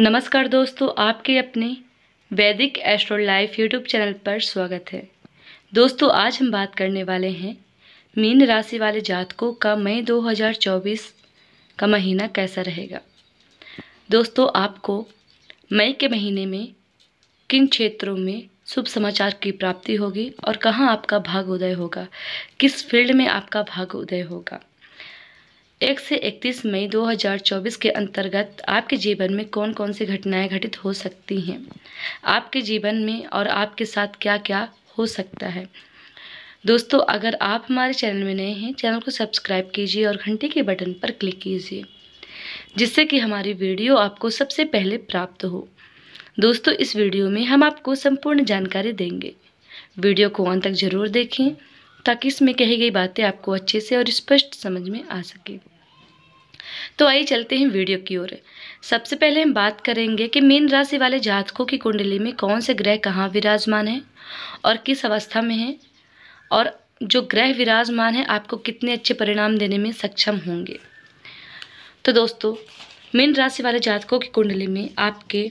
नमस्कार दोस्तों आपके अपने वैदिक एस्ट्रो लाइफ यूट्यूब चैनल पर स्वागत है दोस्तों आज हम बात करने वाले हैं मीन राशि वाले जातकों का मई 2024 का महीना कैसा रहेगा दोस्तों आपको मई के महीने में किन क्षेत्रों में शुभ समाचार की प्राप्ति होगी और कहाँ आपका भाग उदय होगा किस फील्ड में आपका भाग उदय होगा एक से इकतीस मई 2024 के अंतर्गत आपके जीवन में कौन कौन सी घटनाएं घटित हो सकती हैं आपके जीवन में और आपके साथ क्या क्या हो सकता है दोस्तों अगर आप हमारे चैनल में नए हैं चैनल को सब्सक्राइब कीजिए और घंटे के बटन पर क्लिक कीजिए जिससे कि हमारी वीडियो आपको सबसे पहले प्राप्त हो दोस्तों इस वीडियो में हम आपको संपूर्ण जानकारी देंगे वीडियो को अंत तक जरूर देखें ताकि इसमें कही गई बातें आपको अच्छे से और स्पष्ट समझ में आ सके तो आइए चलते हैं वीडियो की ओर सबसे पहले हम बात करेंगे कि मीन राशि वाले जातकों की कुंडली में कौन से ग्रह कहाँ विराजमान हैं और किस अवस्था में हैं और जो ग्रह विराजमान हैं आपको कितने अच्छे परिणाम देने में सक्षम होंगे तो दोस्तों मीन राशि वाले जातकों की कुंडली में आपके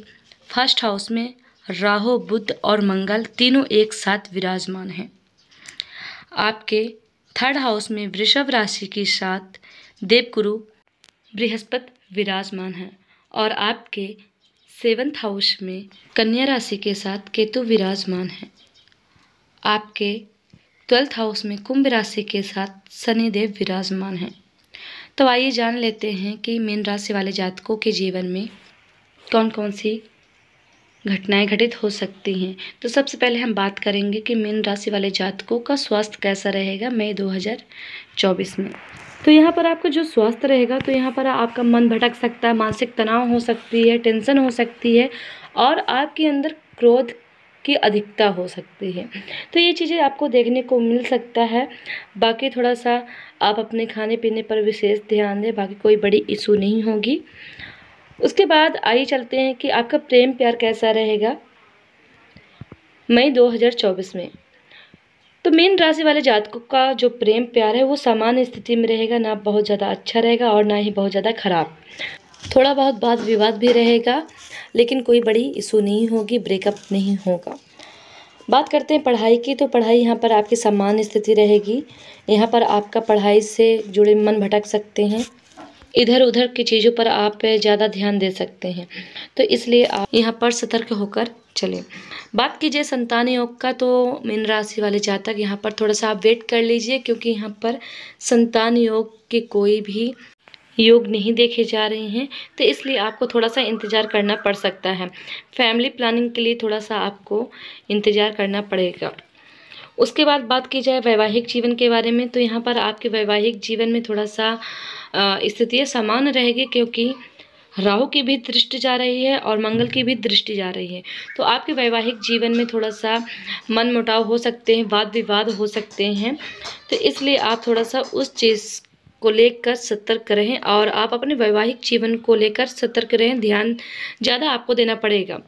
फर्स्ट हाउस में राहु बुद्ध और मंगल तीनों एक साथ विराजमान हैं आपके थर्ड हाउस में वृषभ राशि के साथ देवगुरु बृहस्पति विराजमान है और आपके सेवन्थ हाउस में कन्या राशि के साथ केतु विराजमान है आपके ट्वेल्थ हाउस में कुंभ राशि के साथ शनिदेव विराजमान हैं तो आइए जान लेते हैं कि मीन राशि वाले जातकों के जीवन में कौन कौन सी घटनाएं घटित हो सकती हैं तो सबसे पहले हम बात करेंगे कि मीन राशि वाले जातकों का स्वास्थ्य कैसा रहेगा मई 2024 में तो यहाँ पर आपका जो स्वास्थ्य रहेगा तो यहाँ पर आपका मन भटक सकता है मानसिक तनाव हो सकती है टेंशन हो सकती है और आपके अंदर क्रोध की अधिकता हो सकती है तो ये चीज़ें आपको देखने को मिल सकता है बाकी थोड़ा सा आप अपने खाने पीने पर विशेष ध्यान दें बाकी कोई बड़ी इशू नहीं होगी उसके बाद आइए चलते हैं कि आपका प्रेम प्यार कैसा रहेगा मई 2024 में तो मीन राशि वाले जातकों का जो प्रेम प्यार है वो सामान्य स्थिति में रहेगा ना बहुत ज़्यादा अच्छा रहेगा और ना ही बहुत ज़्यादा ख़राब थोड़ा बहुत बात विवाद भी रहेगा लेकिन कोई बड़ी इशू नहीं होगी ब्रेकअप नहीं होगा बात करते हैं पढ़ाई की तो पढ़ाई यहाँ पर आपकी सामान्य स्थिति रहेगी यहाँ पर आपका पढ़ाई से जुड़े मन भटक सकते हैं इधर उधर की चीज़ों पर आप ज़्यादा ध्यान दे सकते हैं तो इसलिए आप यहाँ पर सतर्क होकर चलें बात कीजिए संतान योग का तो मीन राशि वाले जातक यहाँ पर थोड़ा सा आप वेट कर लीजिए क्योंकि यहाँ पर संतान योग के कोई भी योग नहीं देखे जा रहे हैं तो इसलिए आपको थोड़ा सा इंतज़ार करना पड़ सकता है फैमिली प्लानिंग के लिए थोड़ा सा आपको इंतज़ार करना पड़ेगा उसके बाद बात की जाए वैवाहिक जीवन के बारे में तो यहाँ पर आपके वैवाहिक जीवन में थोड़ा सा स्थितियाँ समान रहेगी क्योंकि राहु की भी दृष्टि जा रही है और मंगल की भी दृष्टि जा रही है तो आपके वैवाहिक जीवन में थोड़ा सा मन मुटाव हो सकते हैं वाद विवाद हो सकते हैं तो इसलिए आप थोड़ा सा उस चीज़ को लेकर सतर्क रहें और आप अपने वैवाहिक जीवन को लेकर सतर्क रहें ध्यान ज़्यादा आपको देना पड़ेगा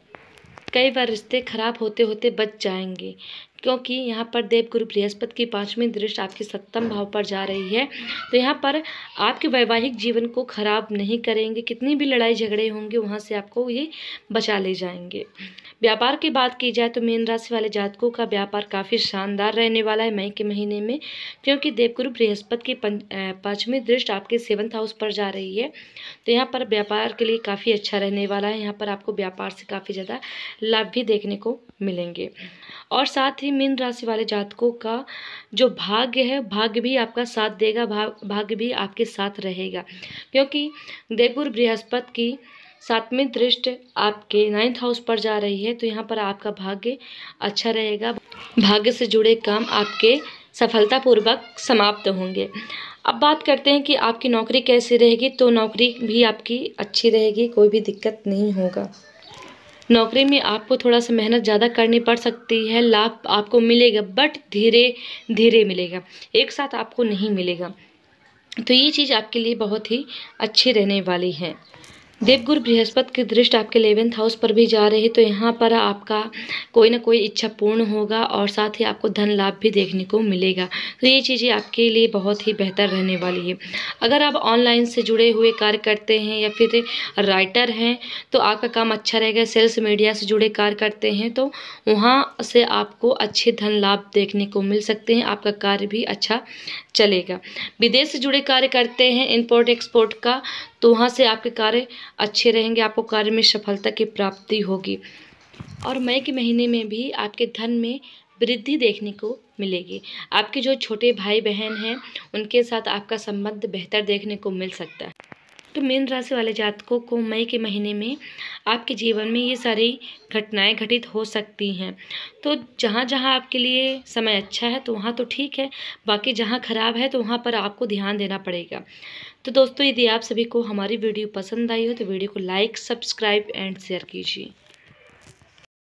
कई बार रिश्ते खराब होते होते बच जाएंगे क्योंकि यहाँ पर देवगुरु बृहस्पति की पाँचवीं दृष्टि आपके सप्तम भाव पर जा रही है तो यहाँ पर आपके वैवाहिक जीवन को खराब नहीं करेंगे कितनी भी लड़ाई झगड़े होंगे वहाँ से आपको ये बचा ले जाएंगे व्यापार की बात की जाए तो मीन राशि वाले जातकों का व्यापार काफ़ी शानदार रहने वाला है मई के महीने में क्योंकि देवगुरु बृहस्पति की पाँचवीं दृष्टि आपके सेवन्थ हाउस पर जा रही है तो यहाँ पर व्यापार के लिए काफ़ी अच्छा रहने वाला है यहाँ पर आपको व्यापार से काफ़ी ज़्यादा लाभ भी देखने को मिलेंगे और साथ ही की मीन राशि वाले जातकों का जो भाग्य है भाग्य भी आपका साथ देगा भाग्य भी आपके साथ रहेगा क्योंकि देवगुर बृहस्पति की सातवीं दृष्टि आपके नाइन्थ हाउस पर जा रही है तो यहाँ पर आपका भाग्य अच्छा रहेगा भाग्य से जुड़े काम आपके सफलतापूर्वक समाप्त होंगे अब बात करते हैं कि आपकी नौकरी कैसी रहेगी तो नौकरी भी आपकी अच्छी रहेगी कोई भी दिक्कत नहीं होगा नौकरी में आपको थोड़ा सा मेहनत ज़्यादा करनी पड़ सकती है लाभ आपको मिलेगा बट धीरे धीरे मिलेगा एक साथ आपको नहीं मिलेगा तो ये चीज़ आपके लिए बहुत ही अच्छी रहने वाली है देवगुरु बृहस्पति की दृष्टि आपके इलेवेंथ हाउस पर भी जा रही है तो यहाँ पर आपका कोई ना कोई इच्छा पूर्ण होगा और साथ ही आपको धन लाभ भी देखने को मिलेगा तो ये चीज़ें आपके लिए बहुत ही बेहतर रहने वाली है अगर आप ऑनलाइन से जुड़े हुए कार्य करते हैं या फिर राइटर हैं तो आपका काम अच्छा रहेगा सेल्स मीडिया से जुड़े कार्य करते हैं तो वहाँ से आपको अच्छे धन लाभ देखने को मिल सकते हैं आपका कार्य भी अच्छा चलेगा विदेश से जुड़े कार्य करते हैं इम्पोर्ट एक्सपोर्ट का तो वहाँ से आपके कार्य अच्छे रहेंगे आपको कार्य में सफलता की प्राप्ति होगी और मई के महीने में भी आपके धन में वृद्धि देखने को मिलेगी आपके जो छोटे भाई बहन हैं उनके साथ आपका संबंध बेहतर देखने को मिल सकता है तो मीन राशि वाले जातकों को मई के महीने में आपके जीवन में ये सारी घटनाएं घटित हो सकती हैं तो जहाँ जहाँ आपके लिए समय अच्छा है तो वहाँ तो ठीक है बाकी जहाँ ख़राब है तो वहाँ पर आपको ध्यान देना पड़ेगा तो दोस्तों यदि आप सभी को हमारी वीडियो पसंद आई हो तो वीडियो को लाइक सब्सक्राइब एंड शेयर कीजिए